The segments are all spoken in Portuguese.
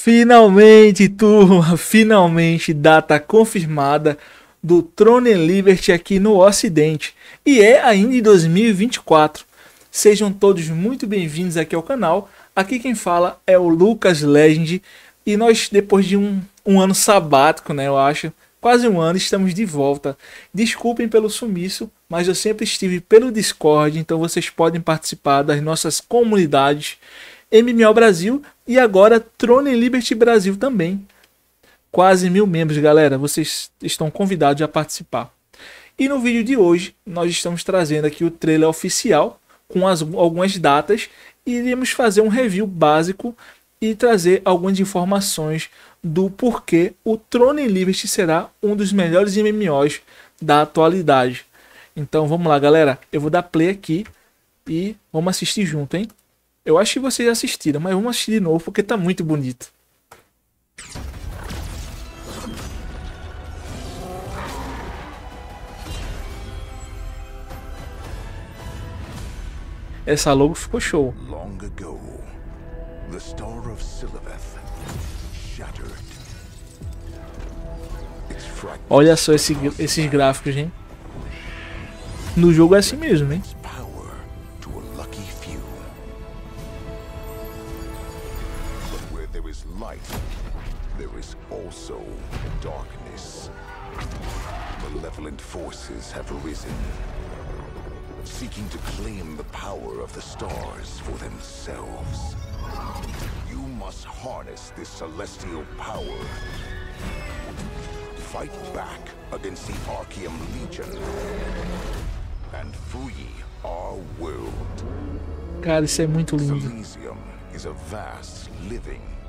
Finalmente, turma, finalmente data confirmada do Throne Liberty aqui no Ocidente e é ainda em 2024. Sejam todos muito bem-vindos aqui ao canal. Aqui quem fala é o Lucas Legend e nós, depois de um, um ano sabático, né, eu acho, quase um ano, estamos de volta. Desculpem pelo sumiço, mas eu sempre estive pelo Discord, então vocês podem participar das nossas comunidades MMO Brasil e agora Throne Liberty Brasil também. Quase mil membros, galera. Vocês estão convidados a participar. E no vídeo de hoje, nós estamos trazendo aqui o trailer oficial com as, algumas datas e iremos fazer um review básico e trazer algumas informações do porquê o Throne Liberty será um dos melhores MMOs da atualidade. Então vamos lá, galera. Eu vou dar play aqui e vamos assistir junto, hein? Eu acho que vocês assistiram, mas vamos assistir de novo porque tá muito bonito. Essa logo ficou show. Long ago, the star of Silveth shattered. Olha só esse, esses gráficos, hein? No jogo é assim mesmo, hein? there is light, there is also darkness. Malevolent forces have arisen, seeking to claim the power of the stars for themselves. You must harness this celestial power. Fight back against the Archeum Legion and free our world. Cara, isso é muito lindo. is a vast living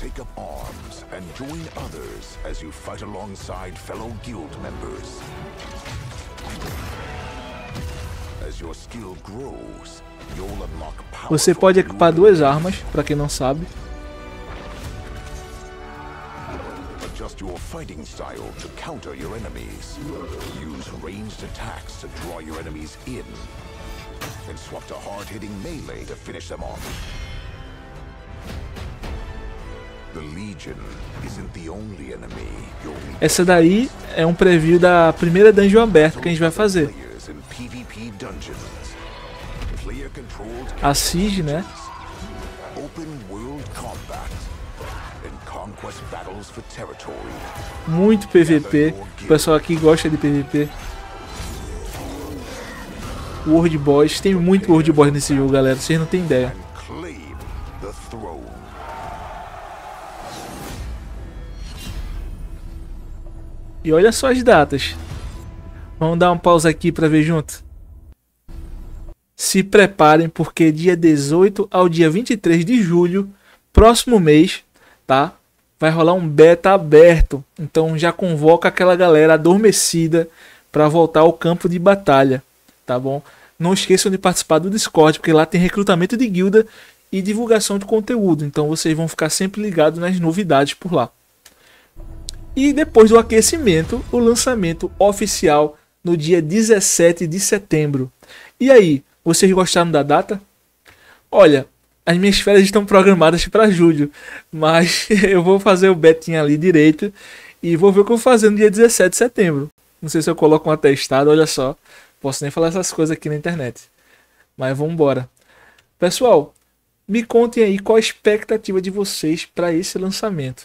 take up arms and join others as you fight alongside fellow guild members. Você pode equipar duas armas, para quem não sabe. Adjust your fighting style to counter your enemies. Use ranged attacks to draw your enemies in. And swap to hard-hitting melee to finish them off. Essa daí é um preview da primeira dungeon aberta que a gente vai fazer. A Siege, né? Muito PVP. O pessoal aqui gosta de PVP. World Boss. Tem muito World Boss nesse jogo, galera. Vocês não têm ideia. E olha só as datas. Vamos dar uma pausa aqui para ver junto? Se preparem porque dia 18 ao dia 23 de julho, próximo mês, tá? Vai rolar um beta aberto. Então já convoca aquela galera adormecida para voltar ao campo de batalha, tá bom? Não esqueçam de participar do Discord, porque lá tem recrutamento de guilda e divulgação de conteúdo. Então vocês vão ficar sempre ligados nas novidades por lá. E depois do aquecimento, o lançamento oficial no dia 17 de setembro. E aí, vocês gostaram da data? Olha, as minhas férias estão programadas para julho, mas eu vou fazer o betinho ali direito e vou ver o que eu vou fazer no dia 17 de setembro. Não sei se eu coloco um atestado, olha só. Posso nem falar essas coisas aqui na internet. Mas vamos embora. Pessoal, me contem aí qual a expectativa de vocês para esse lançamento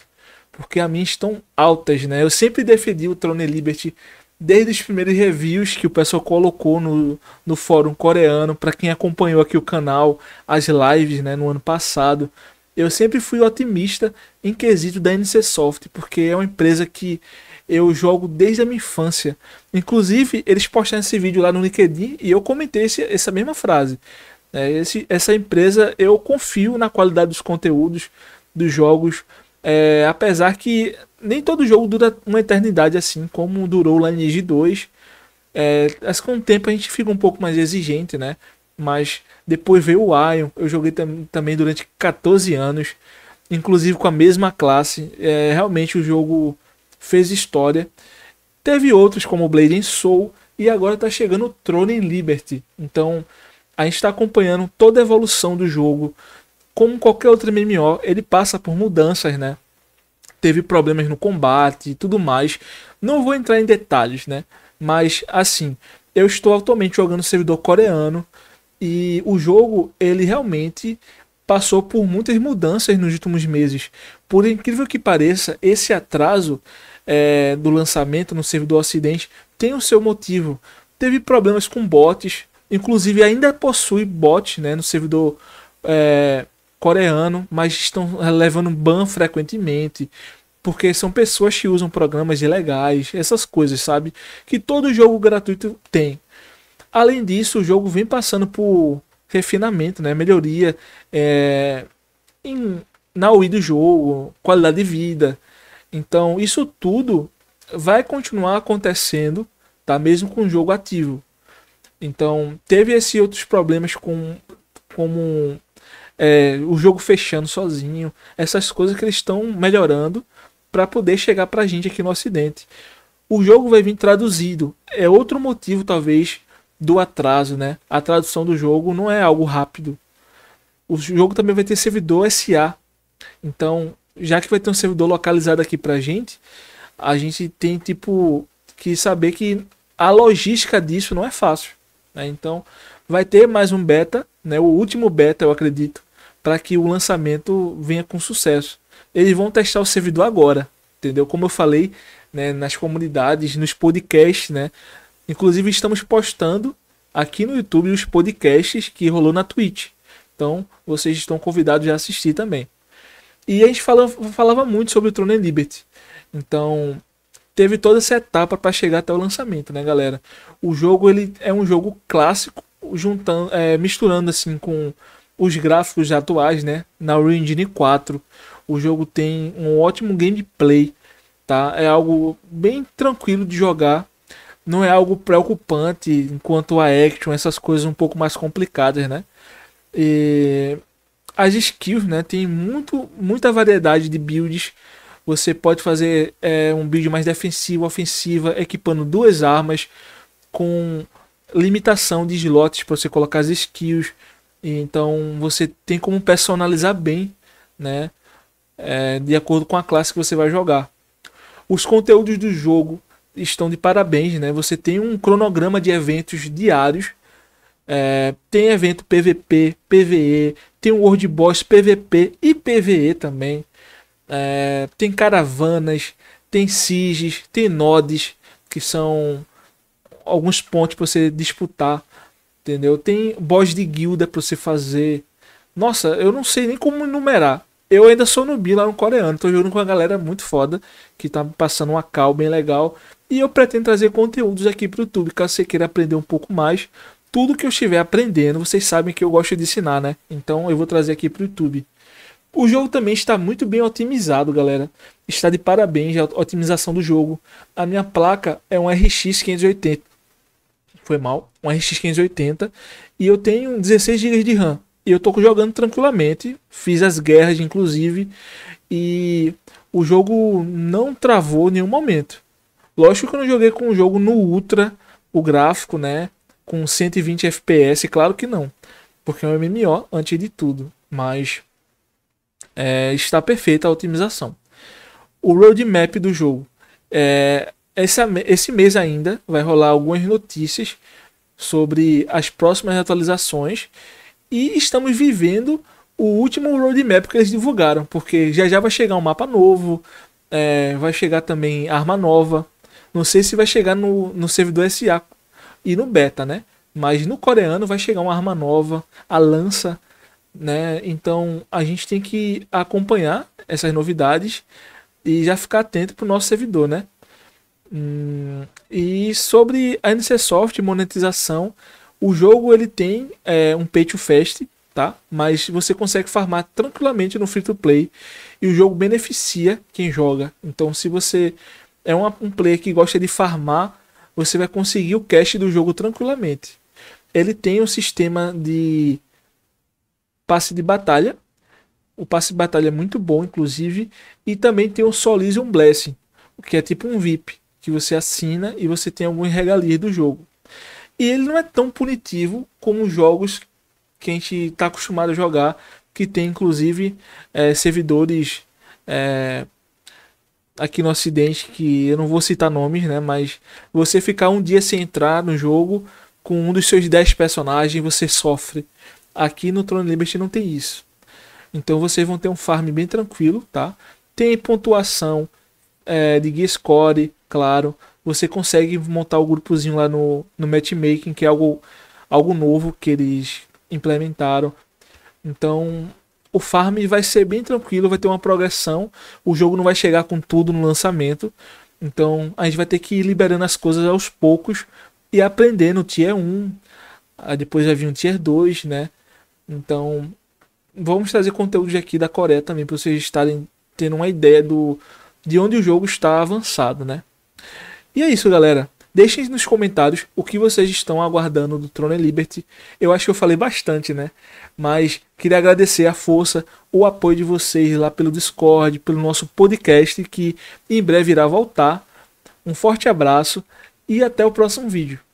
porque a minha estão altas, né? Eu sempre defendi o Throne Liberty desde os primeiros reviews que o pessoal colocou no, no fórum coreano, para quem acompanhou aqui o canal, as lives, né, no ano passado. Eu sempre fui otimista em quesito da NC Soft, porque é uma empresa que eu jogo desde a minha infância. Inclusive, eles postaram esse vídeo lá no LinkedIn e eu comentei esse, essa mesma frase. É, esse, essa empresa, eu confio na qualidade dos conteúdos, dos jogos, é, apesar que nem todo jogo dura uma eternidade assim como durou o Lineage 2. É, mas assim, com o tempo a gente fica um pouco mais exigente, né? Mas depois veio o Ion, eu joguei tam também durante 14 anos, inclusive com a mesma classe. É, realmente o jogo fez história. Teve outros como Blade and Soul e agora tá chegando o Throne and Liberty. Então a gente está acompanhando toda a evolução do jogo, como qualquer outro MMO, ele passa por mudanças, né? Teve problemas no combate e tudo mais. Não vou entrar em detalhes, né? Mas assim, eu estou atualmente jogando servidor coreano e o jogo ele realmente passou por muitas mudanças nos últimos meses. Por incrível que pareça, esse atraso é, do lançamento no servidor Ocidente tem o seu motivo. Teve problemas com bots, inclusive ainda possui bots né, no servidor é, coreano, mas estão eh, levando ban frequentemente, porque são pessoas que usam programas ilegais, essas coisas, sabe? Que todo jogo gratuito tem. Além disso, o jogo vem passando por refinamento, né? Melhoria é, em, na UI do jogo, qualidade de vida. Então, isso tudo vai continuar acontecendo, tá? Mesmo com o jogo ativo. Então, teve esses outros problemas com como é, o jogo fechando sozinho, essas coisas que eles estão melhorando para poder chegar para a gente aqui no Ocidente. O jogo vai vir traduzido, é outro motivo talvez do atraso, né? A tradução do jogo não é algo rápido. O jogo também vai ter servidor SA, então já que vai ter um servidor localizado aqui para a gente, a gente tem tipo que saber que a logística disso não é fácil. Né? Então, vai ter mais um beta, né? o último beta, eu acredito, para que o lançamento venha com sucesso. Eles vão testar o servidor agora, entendeu? Como eu falei, né, nas comunidades, nos podcasts, né? Inclusive estamos postando aqui no YouTube os podcasts que rolou na Twitch. Então, vocês estão convidados a assistir também. E a gente falava, falava muito sobre o Tron and Liberty. Então, teve toda essa etapa para chegar até o lançamento, né, galera? O jogo ele é um jogo clássico, juntando, é, misturando assim com os gráficos atuais, né? Na Unreal Engine 4, o jogo tem um ótimo gameplay, tá? É algo bem tranquilo de jogar, não é algo preocupante enquanto a action, essas coisas um pouco mais complicadas, né? E as skills, né? Tem muito, muita variedade de builds. Você pode fazer é, um build mais defensivo, ofensiva, equipando duas armas com limitação de slots para você colocar as skills então você tem como personalizar bem, né? É, de acordo com a classe que você vai jogar. Os conteúdos do jogo estão de parabéns, né? Você tem um cronograma de eventos diários. É, tem evento PVP, PVE, tem o World Boss PVP e PVE também. É, tem caravanas, tem SIGs, tem nodes, que são alguns pontos para você disputar. Entendeu? Tem boss de guilda pra você fazer. Nossa, eu não sei nem como enumerar. Eu ainda sou Bi lá no coreano, tô jogando com uma galera muito foda, que tá passando uma cal bem legal. E eu pretendo trazer conteúdos aqui pro YouTube, caso você queira aprender um pouco mais. Tudo que eu estiver aprendendo, vocês sabem que eu gosto de ensinar, né? Então eu vou trazer aqui pro YouTube. O jogo também está muito bem otimizado, galera. Está de parabéns a otimização do jogo. A minha placa é um RX 580 foi mal, um RX 580 e eu tenho 16 GB de RAM. E eu tô jogando tranquilamente, fiz as guerras inclusive e o jogo não travou em nenhum momento. Lógico que eu não joguei com o jogo no ultra, o gráfico, né, com 120 FPS, claro que não, porque é um MMO antes de tudo, mas é, está perfeita a otimização. O roadmap do jogo é, essa, esse mês ainda vai rolar algumas notícias sobre as próximas atualizações e estamos vivendo o último roadmap que eles divulgaram, porque já já vai chegar um mapa novo, é, vai chegar também arma nova. Não sei se vai chegar no, no servidor SA e no beta, né? Mas no coreano vai chegar uma arma nova, a lança, né? Então a gente tem que acompanhar essas novidades e já ficar atento pro nosso servidor, né? Hum, e sobre a NCSoft monetização, o jogo ele tem é, um pay to fast, tá? Mas você consegue farmar tranquilamente no free to play e o jogo beneficia quem joga. Então, se você é uma, um player que gosta de farmar, você vai conseguir o cash do jogo tranquilamente. Ele tem um sistema de passe de batalha. O passe de batalha é muito bom, inclusive, e também tem o um Blessing, que é tipo um VIP que você assina e você tem alguns regalias do jogo. E ele não é tão punitivo como jogos que a gente está acostumado a jogar, que tem inclusive é, servidores é, aqui no Ocidente, que eu não vou citar nomes, né? Mas você ficar um dia sem entrar no jogo com um dos seus 10 personagens, você sofre. Aqui no Throne Liberty não tem isso. Então vocês vão ter um farm bem tranquilo, tá? Tem pontuação é, de Gear Score, claro. Você consegue montar o um grupozinho lá no, no matchmaking, que é algo, algo novo que eles implementaram. Então, o farm vai ser bem tranquilo, vai ter uma progressão. O jogo não vai chegar com tudo no lançamento. Então, a gente vai ter que ir liberando as coisas aos poucos e aprendendo tier 1. Ah, depois vai vir um tier 2, né? Então, vamos trazer conteúdo aqui da Coreia também para vocês estarem tendo uma ideia do de onde o jogo está avançado, né? E é isso, galera. Deixem nos comentários o que vocês estão aguardando do e Liberty. Eu acho que eu falei bastante, né? Mas queria agradecer a força, o apoio de vocês lá pelo Discord, pelo nosso podcast que em breve irá voltar. Um forte abraço e até o próximo vídeo.